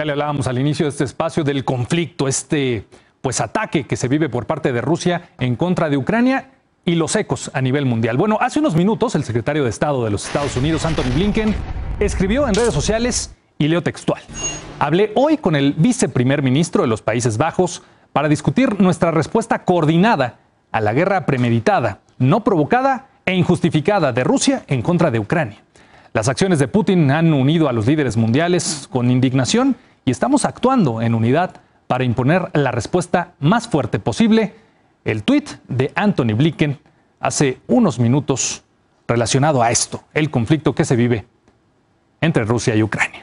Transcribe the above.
Ya le hablábamos al inicio de este espacio del conflicto, este pues ataque que se vive por parte de Rusia en contra de Ucrania y los ecos a nivel mundial. Bueno, hace unos minutos el secretario de Estado de los Estados Unidos, Anthony Blinken, escribió en redes sociales y leo textual. Hablé hoy con el viceprimer ministro de los Países Bajos para discutir nuestra respuesta coordinada a la guerra premeditada, no provocada e injustificada de Rusia en contra de Ucrania. Las acciones de Putin han unido a los líderes mundiales con indignación y estamos actuando en unidad para imponer la respuesta más fuerte posible. El tuit de Anthony Blinken hace unos minutos relacionado a esto, el conflicto que se vive entre Rusia y Ucrania.